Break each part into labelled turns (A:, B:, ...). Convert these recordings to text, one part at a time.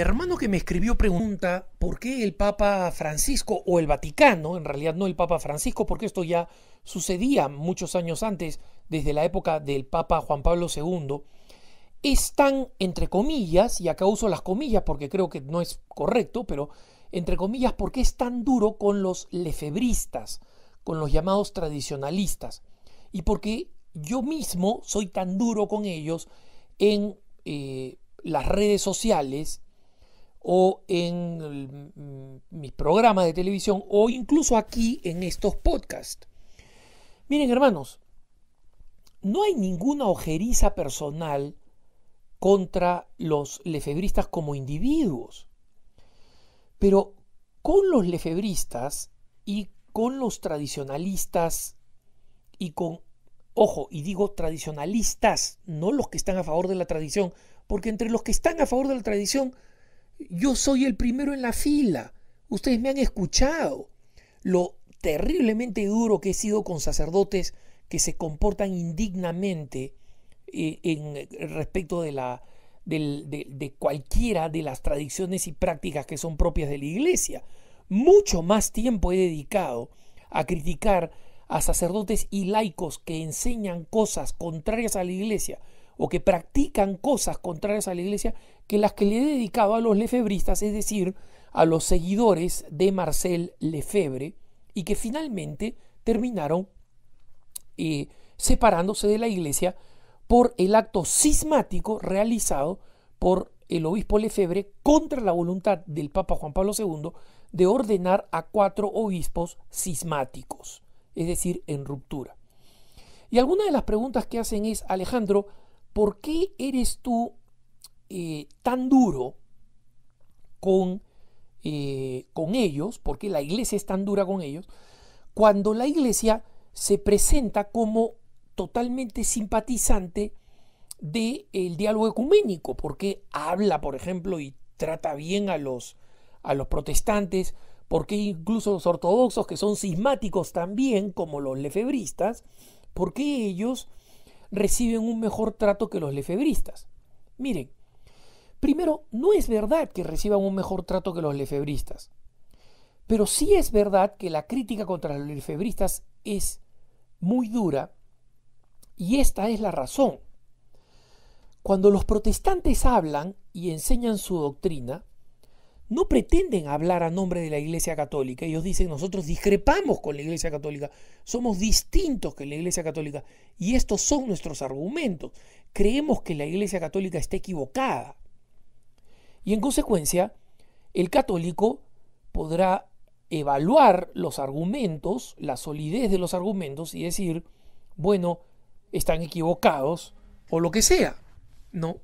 A: hermano que me escribió pregunta por qué el Papa Francisco o el Vaticano, en realidad no el Papa Francisco, porque esto ya sucedía muchos años antes, desde la época del Papa Juan Pablo II, es tan, entre comillas, y acá uso las comillas porque creo que no es correcto, pero entre comillas, ¿por qué es tan duro con los lefebristas, con los llamados tradicionalistas, y porque yo mismo soy tan duro con ellos en eh, las redes sociales o en mm, mis programas de televisión o incluso aquí en estos podcasts. Miren hermanos, no hay ninguna ojeriza personal contra los lefebristas como individuos, pero con los lefebristas y con los tradicionalistas y con, ojo, y digo tradicionalistas, no los que están a favor de la tradición, porque entre los que están a favor de la tradición yo soy el primero en la fila. Ustedes me han escuchado. Lo terriblemente duro que he sido con sacerdotes que se comportan indignamente eh, en, eh, respecto de, la, de cualquiera de las tradiciones y prácticas que son propias de la iglesia. Mucho más tiempo he dedicado a criticar a sacerdotes y laicos que enseñan cosas contrarias a la iglesia o que practican cosas contrarias a la iglesia que las que le he dedicaba a los lefebristas, es decir, a los seguidores de Marcel Lefebvre, y que finalmente terminaron eh, separándose de la iglesia por el acto cismático realizado por el obispo Lefebvre contra la voluntad del Papa Juan Pablo II de ordenar a cuatro obispos sismáticos, es decir, en ruptura. Y alguna de las preguntas que hacen es, Alejandro, ¿por qué eres tú eh, tan duro con, eh, con ellos? ¿Por qué la iglesia es tan dura con ellos? Cuando la iglesia se presenta como totalmente simpatizante del diálogo ecuménico, porque habla, por ejemplo, y trata bien a los, a los protestantes, porque incluso los ortodoxos, que son sismáticos también, como los lefebristas, por qué ellos reciben un mejor trato que los lefebristas. Miren, primero, no es verdad que reciban un mejor trato que los lefebristas, pero sí es verdad que la crítica contra los lefebristas es muy dura y esta es la razón. Cuando los protestantes hablan y enseñan su doctrina, no pretenden hablar a nombre de la Iglesia Católica. Ellos dicen, nosotros discrepamos con la Iglesia Católica, somos distintos que la Iglesia Católica. Y estos son nuestros argumentos. Creemos que la Iglesia Católica está equivocada. Y en consecuencia, el católico podrá evaluar los argumentos, la solidez de los argumentos y decir, bueno, están equivocados o lo que sea. No.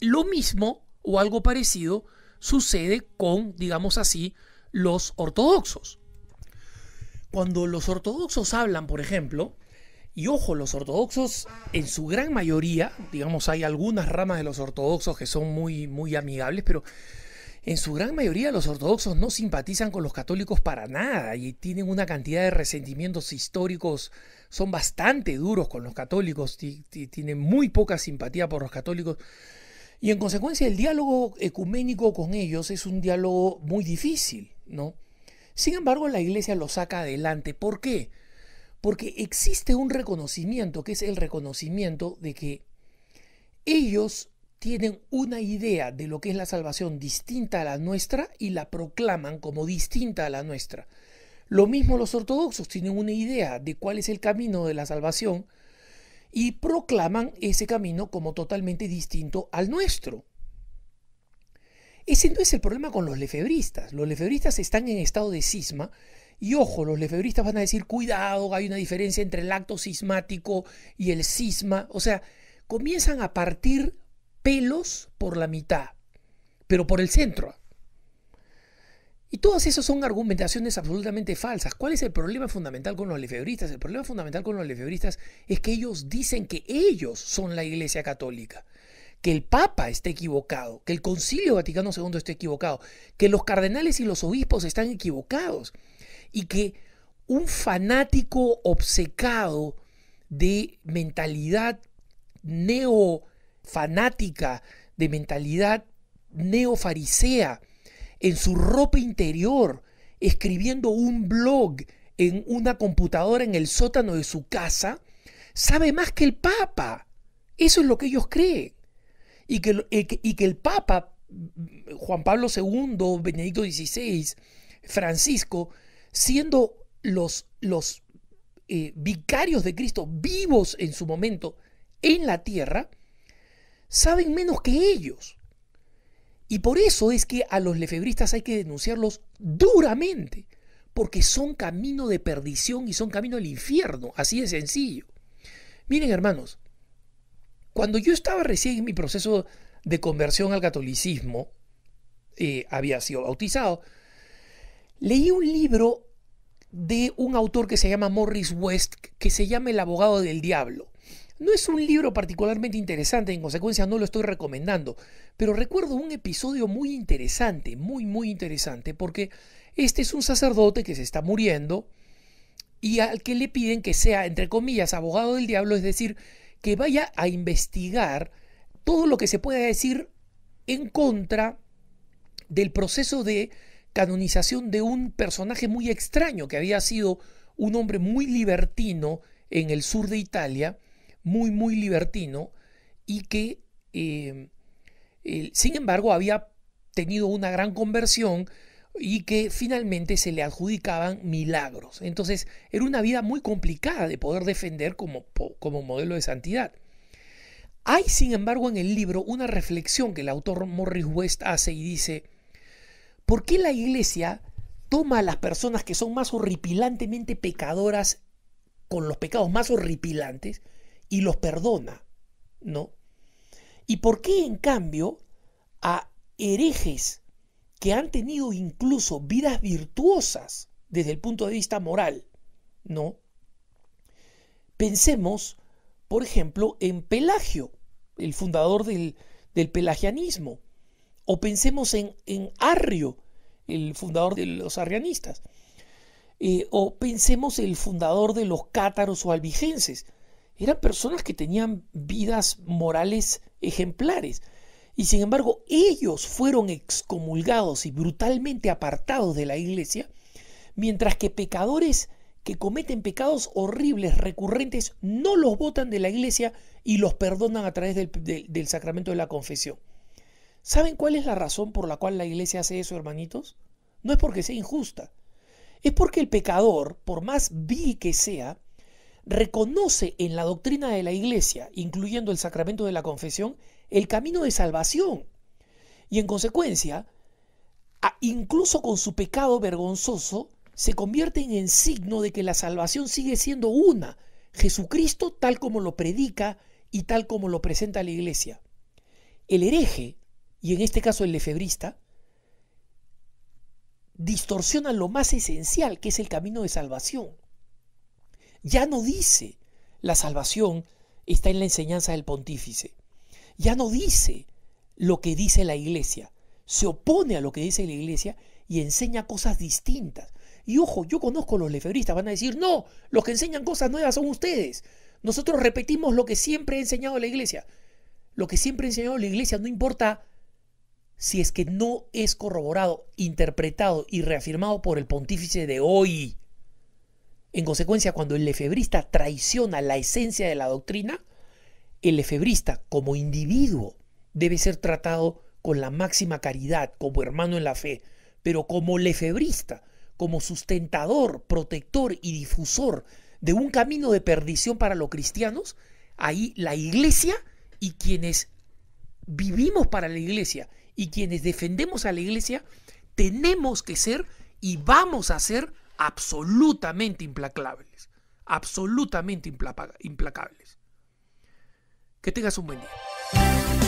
A: Lo mismo o algo parecido sucede con, digamos así, los ortodoxos. Cuando los ortodoxos hablan, por ejemplo, y ojo, los ortodoxos en su gran mayoría, digamos, hay algunas ramas de los ortodoxos que son muy, muy amigables, pero en su gran mayoría los ortodoxos no simpatizan con los católicos para nada y tienen una cantidad de resentimientos históricos, son bastante duros con los católicos, tienen muy poca simpatía por los católicos. Y en consecuencia el diálogo ecuménico con ellos es un diálogo muy difícil, ¿no? Sin embargo, la iglesia lo saca adelante. ¿Por qué? Porque existe un reconocimiento, que es el reconocimiento de que ellos tienen una idea de lo que es la salvación distinta a la nuestra y la proclaman como distinta a la nuestra. Lo mismo los ortodoxos tienen una idea de cuál es el camino de la salvación, y proclaman ese camino como totalmente distinto al nuestro. Ese entonces es el problema con los lefebristas. Los lefebristas están en estado de cisma y ojo, los lefebristas van a decir, cuidado, hay una diferencia entre el acto sismático y el cisma. O sea, comienzan a partir pelos por la mitad, pero por el centro. Y todas esas son argumentaciones absolutamente falsas. ¿Cuál es el problema fundamental con los lefebristas? El problema fundamental con los lefebristas es que ellos dicen que ellos son la Iglesia Católica, que el Papa está equivocado, que el Concilio Vaticano II está equivocado, que los cardenales y los obispos están equivocados y que un fanático obcecado de mentalidad neofanática, de mentalidad neofarisea, en su ropa interior, escribiendo un blog en una computadora en el sótano de su casa, sabe más que el Papa. Eso es lo que ellos creen. Y que, eh, el Papa, mm, Juan Pablo II, Benedicto XVI, Francisco, siendo los, los eh, vicarios de Cristo vivos en su momento en la tierra, saben menos que ellos. Y por eso es que a los lefebristas hay que denunciarlos duramente, porque son camino de perdición y son camino al infierno, así de sencillo. Miren hermanos, cuando yo estaba recién en mi proceso de conversión al catolicismo, eh, había sido bautizado, leí un libro de un autor que se llama Morris West, que se llama El abogado del diablo. No es un libro particularmente interesante, en consecuencia no lo estoy recomendando, pero recuerdo un episodio muy interesante, muy, muy interesante, porque este es un sacerdote que se está muriendo y al que le piden que sea, entre comillas, abogado del diablo, es decir, que vaya a investigar todo lo que se pueda decir en contra del proceso de canonización de un personaje muy extraño que había sido un hombre muy libertino en el sur de Italia muy, muy libertino y que, em, sin embargo, había tenido una gran conversión y que finalmente se le adjudicaban milagros. Entonces era una vida muy complicada de poder defender como, como modelo de santidad. Hay, sin embargo, en el libro una reflexión que el autor Morris West hace y dice, ¿por qué la iglesia toma a las personas que son más horripilantemente pecadoras con los pecados más horripilantes y los perdona, ¿no? ¿Y por qué en cambio a herejes que han tenido incluso vidas virtuosas desde el punto de vista moral, ¿no? Pensemos, por ejemplo, en Pelagio, el fundador del, pelagianismo, o pensemos en, en, Arrio, el fundador de los arrianistas, eh, o pensemos en el fundador de los cátaros o albigenses, eran personas que tenían vidas morales ejemplares. Y sin embargo, ellos fueron excomulgados y brutalmente apartados de la iglesia, mientras que pecadores que cometen pecados horribles, recurrentes, no los votan de la iglesia y los perdonan a través del, del sacramento de la confesión. ¿Saben cuál es la razón por la cual la iglesia hace eso, hermanitos? No es porque sea injusta. Es porque el pecador, por más vil que sea, reconoce en la doctrina de la Iglesia, incluyendo el sacramento de la confesión, el camino de salvación. Y en consecuencia, incluso con su pecado vergonzoso, se convierte en signo de que la salvación sigue siendo una, Jesucristo tal como lo predica y tal como lo presenta la Iglesia. El hereje, y en este caso el lefebrista, distorsiona lo más esencial que es el camino de salvación. Ya no dice la salvación está en la enseñanza del pontífice. Ya no dice lo que dice la iglesia. Se opone a lo que dice la iglesia y enseña cosas distintas. Y ojo, yo conozco a los lefebristas, van a decir, no, los que enseñan cosas nuevas son ustedes. Nosotros repetimos lo que siempre ha enseñado la iglesia. Lo que siempre ha enseñado la iglesia no importa si es que no es corroborado, interpretado y reafirmado por el pontífice de hoy. En consecuencia, cuando el lefebrista traiciona la esencia de la doctrina, el lefebrista como individuo debe ser tratado con la máxima caridad, como hermano en la fe, pero como lefebrista, como sustentador, protector y difusor de un camino de perdición para los cristianos, ahí la iglesia y quienes vivimos para la iglesia y quienes defendemos a la iglesia, tenemos que ser y vamos a ser absolutamente implacables. Absolutamente implacables. Que tengas un buen día.